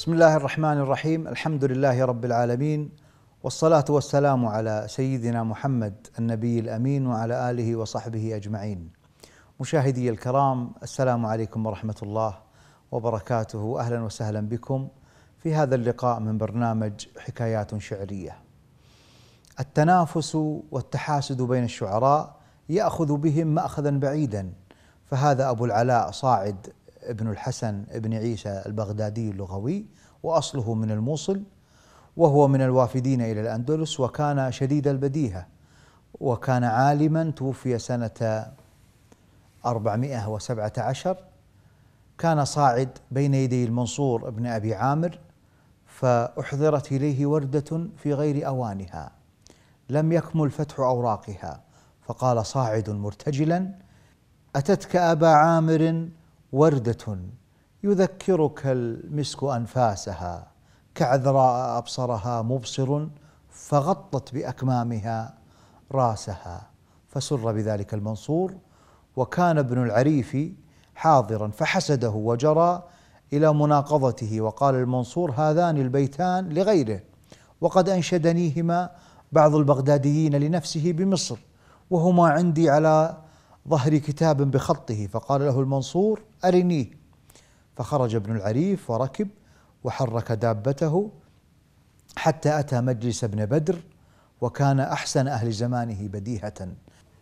بسم الله الرحمن الرحيم الحمد لله رب العالمين والصلاة والسلام على سيدنا محمد النبي الأمين وعلى آله وصحبه أجمعين مشاهدي الكرام السلام عليكم ورحمة الله وبركاته أهلا وسهلا بكم في هذا اللقاء من برنامج حكايات شعرية التنافس والتحاسد بين الشعراء يأخذ بهم مأخذا بعيدا فهذا أبو العلاء صاعد ابن الحسن بن عيسى البغدادي اللغوي وأصله من الموصل وهو من الوافدين إلى الأندلس وكان شديد البديهة وكان عالما توفي سنة 417 كان صاعد بين يدي المنصور بن أبي عامر فأحضرت إليه وردة في غير أوانها لم يكمل فتح أوراقها فقال صاعد مرتجلا أتتك أبا عامر وردة يذكرك المسك أنفاسها كعذراء أبصرها مبصر فغطت بأكمامها راسها فسر بذلك المنصور وكان ابن العريف حاضرا فحسده وجرى إلى مناقضته وقال المنصور هذان البيتان لغيره وقد أنشدنيهما بعض البغداديين لنفسه بمصر وهما عندي على ظهر كتاب بخطه فقال له المنصور أرنيه فخرج ابن العريف وركب وحرك دابته حتى أتى مجلس ابن بدر وكان أحسن أهل زمانه بديهة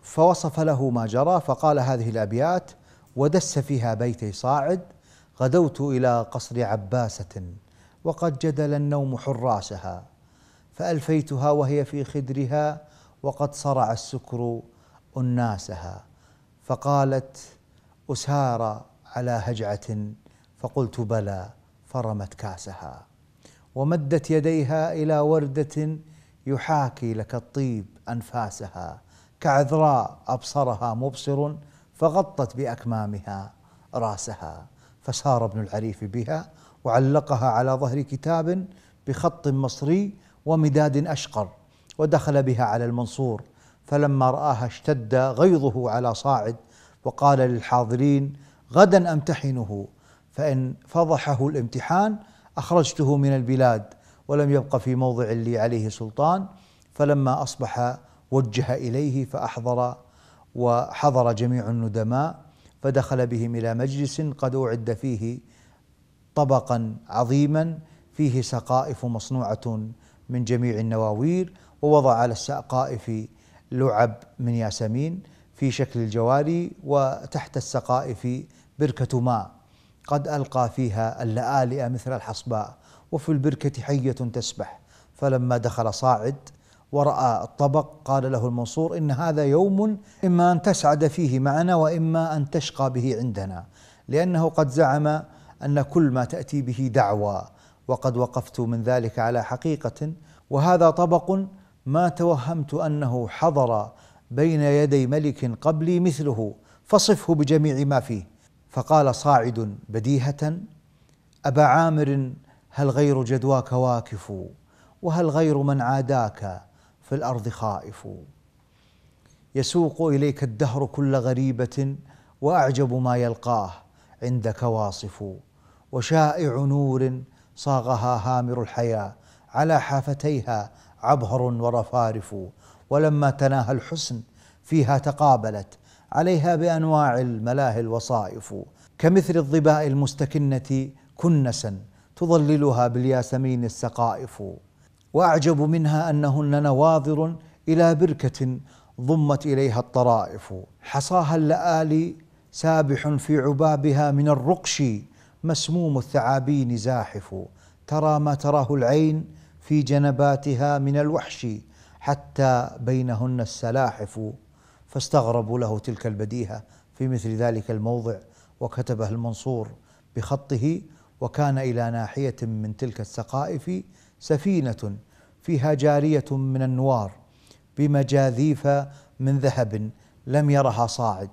فوصف له ما جرى فقال هذه الأبيات ودس فيها بيتي صاعد غدوت إلى قصر عباسة وقد جدل النوم حراسها فألفيتها وهي في خدرها وقد صرع السكر أناسها فقالت أسارى على هجعة فقلت بلى فرمت كاسها ومدت يديها إلى وردة يحاكي لك الطيب أنفاسها كعذراء أبصرها مبصر فغطت بأكمامها راسها فسار ابن العريف بها وعلقها على ظهر كتاب بخط مصري ومداد أشقر ودخل بها على المنصور فلما رآها اشتد غيظه على صاعد وقال للحاضرين غدا أمتحنه فإن فضحه الامتحان أخرجته من البلاد ولم يبق في موضع لي عليه سلطان فلما أصبح وجه إليه فأحضر وحضر جميع الندماء فدخل بهم إلى مجلس قد أعد فيه طبقا عظيما فيه سقائف مصنوعة من جميع النواوير ووضع على السقائف لعب من ياسمين في شكل الجواري وتحت السقائف بركة ماء قد ألقى فيها اللآلئ مثل الحصباء وفي البركة حية تسبح فلما دخل صاعد ورأى الطبق قال له المنصور إن هذا يوم إما أن تسعد فيه معنا وإما أن تشقى به عندنا لأنه قد زعم أن كل ما تأتي به دعوى وقد وقفت من ذلك على حقيقة وهذا طبق ما توهمت انه حضر بين يدي ملك قبلي مثله فصفه بجميع ما فيه فقال صاعد بديهه ابا عامر هل غير جدواك واكف وهل غير من عاداك في الارض خائف يسوق اليك الدهر كل غريبه واعجب ما يلقاه عندك واصف وشائع نور صاغها هامر الحياه على حافتيها عبهر ورفارف ولما تناهى الحسن فيها تقابلت عليها بانواع الملاهي الوصائف كمثل الظباء المستكنه كنسا تظللها بالياسمين السقائف واعجب منها انهن نواظر الى بركه ضمت اليها الطرائف حصاها اللآلي سابح في عبابها من الرقش مسموم الثعابين زاحف ترى ما تراه العين في جنباتها من الوحش حتى بينهن السلاحف فاستغربوا له تلك البديهه في مثل ذلك الموضع وكتبه المنصور بخطه وكان الى ناحيه من تلك السقائف سفينه فيها جاريه من النوار بمجاذيف من ذهب لم يرها صاعد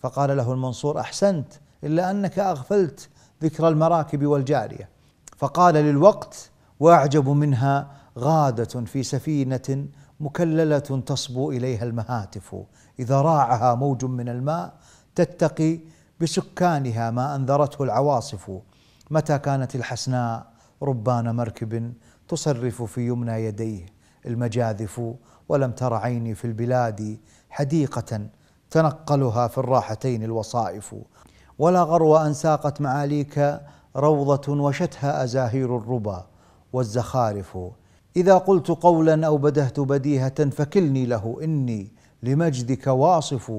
فقال له المنصور احسنت الا انك اغفلت ذكر المراكب والجاريه فقال للوقت واعجب منها غاده في سفينه مكلله تصبو اليها المهاتف اذا راعها موج من الماء تتقي بسكانها ما انذرته العواصف متى كانت الحسناء ربان مركب تصرف في يمنى يديه المجاذف ولم تر عيني في البلاد حديقه تنقلها في الراحتين الوصائف ولا غرو ان ساقت معاليك روضه وشتها ازاهير الربا والزخارف إذا قلت قولا أو بدهت بديهة فكلني له إني لمجدك واصف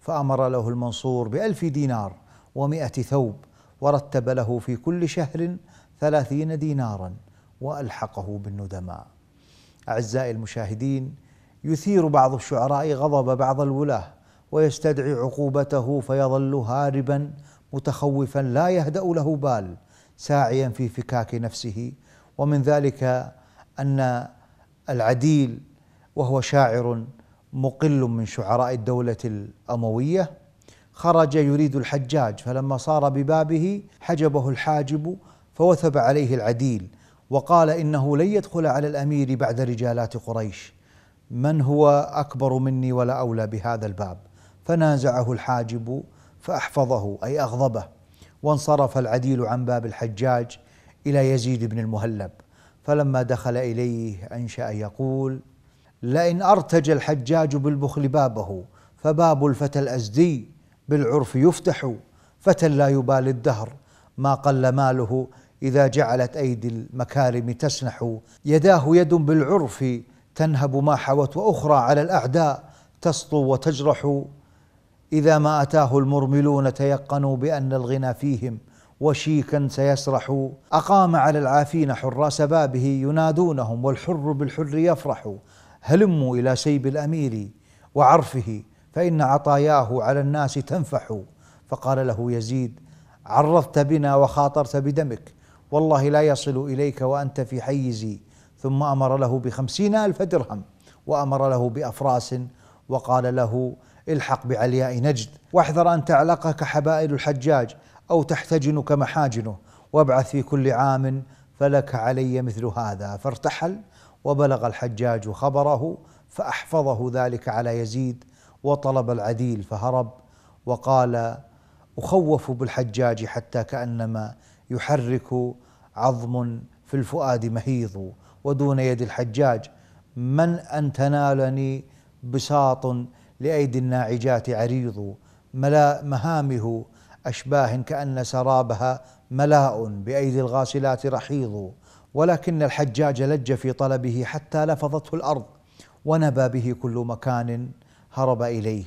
فأمر له المنصور بألف دينار ومائة ثوب ورتب له في كل شهر ثلاثين دينارا وألحقه بالندماء أعزائي المشاهدين يثير بعض الشعراء غضب بعض الولاة ويستدعي عقوبته فيظل هاربا متخوفا لا يهدأ له بال ساعيا في فكاك نفسه ومن ذلك ان العديل وهو شاعر مقل من شعراء الدوله الامويه خرج يريد الحجاج فلما صار ببابه حجبه الحاجب فوثب عليه العديل وقال انه لن يدخل على الامير بعد رجالات قريش من هو اكبر مني ولا اولى بهذا الباب فنازعه الحاجب فاحفظه اي اغضبه وانصرف العديل عن باب الحجاج إلى يزيد بن المهلب فلما دخل إليه أنشأ يقول لئن أرتج الحجاج بالبخل بابه فباب الفتى الأزدي بالعرف يفتح فتى لا يبالي الدهر ما قل ماله إذا جعلت أيدي المكارم تسنح يداه يد بالعرف تنهب ما حوت وأخرى على الأعداء تسطو وتجرح إذا ما أتاه المرملون تيقنوا بأن الغنى فيهم وشيكا سيسرح أقام على العافين حراس بابه ينادونهم والحر بالحر يفرح هلموا إلى سيب الأمير وعرفه فإن عطاياه على الناس تنفح فقال له يزيد عرضت بنا وخاطرت بدمك والله لا يصل إليك وأنت في حيزي ثم أمر له بخمسين ألف درهم وأمر له بأفراس وقال له الحق بعلياء نجد واحذر أن تعلقك حبائل الحجاج أو تحتجنك محاجنه وابعث في كل عام فلك علي مثل هذا فارتحل وبلغ الحجاج خبره فأحفظه ذلك على يزيد وطلب العديل فهرب وقال أخوف بالحجاج حتى كأنما يحرك عظم في الفؤاد مهيض ودون يد الحجاج من أن تنالني بساط لأيدي الناعجات عريض ملا مهامه أشباه كأن سرابها ملاء بأيدي الغاسلات رحيض ولكن الحجاج لج في طلبه حتى لفظته الأرض ونبى به كل مكان هرب إليه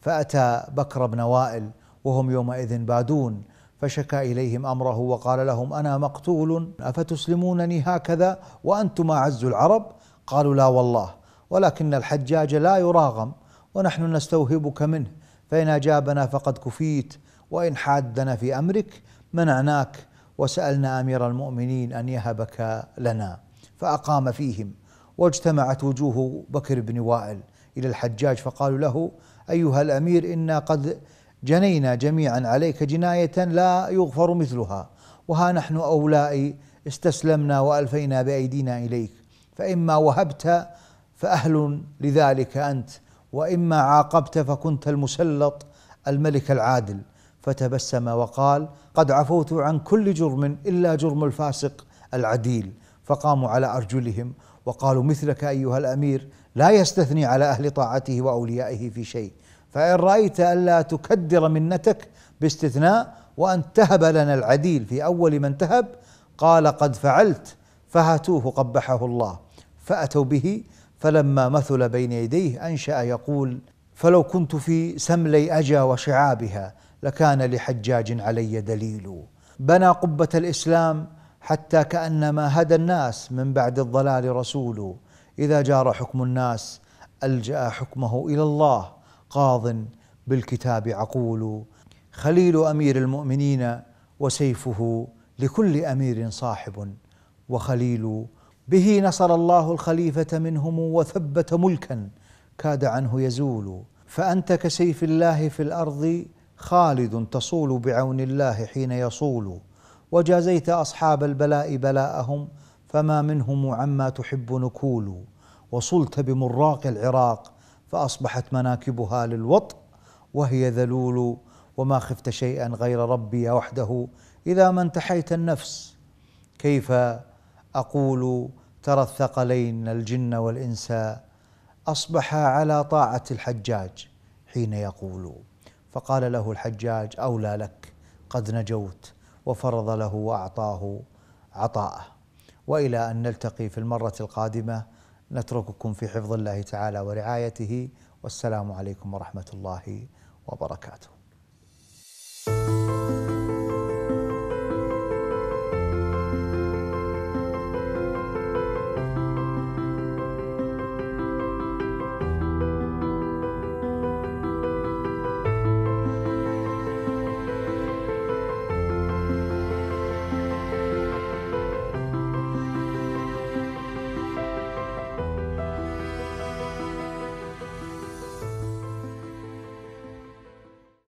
فأتى بكر بن وائل وهم يومئذ بادون فشكى إليهم أمره وقال لهم أنا مقتول أفتسلمونني هكذا وأنتم أعز العرب قالوا لا والله ولكن الحجاج لا يراغم ونحن نستوهبك منه فإن أجابنا فقد كفيت وإن حادنا في أمرك منعناك وسألنا أمير المؤمنين أن يهبك لنا فأقام فيهم واجتمعت وجوه بكر بن وائل إلى الحجاج فقالوا له أيها الأمير إنا قد جنينا جميعا عليك جناية لا يغفر مثلها وها نحن أولاء استسلمنا وألفينا بأيدينا إليك فإما وهبت فأهل لذلك أنت وإما عاقبت فكنت المسلط الملك العادل فتبسم وقال قد عفوت عن كل جرم الا جرم الفاسق العديل فقاموا على ارجلهم وقالوا مثلك ايها الامير لا يستثني على اهل طاعته واوليائه في شيء فان رايت الا تكدر منتك باستثناء وان تهب لنا العديل في اول من تهب قال قد فعلت فهاتوه قبحه الله فاتوا به فلما مثل بين يديه انشا يقول فلو كنت في سملي اجا وشعابها لكان لحجاج علي دليل بنى قبة الإسلام حتى كأنما هدى الناس من بعد الضلال رسول إذا جار حكم الناس ألجأ حكمه إلى الله قاض بالكتاب عقول خليل أمير المؤمنين وسيفه لكل أمير صاحب وخليل به نصر الله الخليفة منهم وثبت ملكا كاد عنه يزول فأنت كسيف الله في الأرض خالد تصول بعون الله حين يصول وجازيت أصحاب البلاء بلاءهم فما منهم عما تحب نكول وصلت بمراق العراق فأصبحت مناكبها للوطء وهي ذلول وما خفت شيئا غير ربي وحده إذا ما انتحيت النفس كيف أقول ترى الثقلين الجن والإنس أصبحا على طاعة الحجاج حين يقول فقال له الحجاج اولى لك قد نجوت وفرض له واعطاه عطاءه والى ان نلتقي في المره القادمه نترككم في حفظ الله تعالى ورعايته والسلام عليكم ورحمه الله وبركاته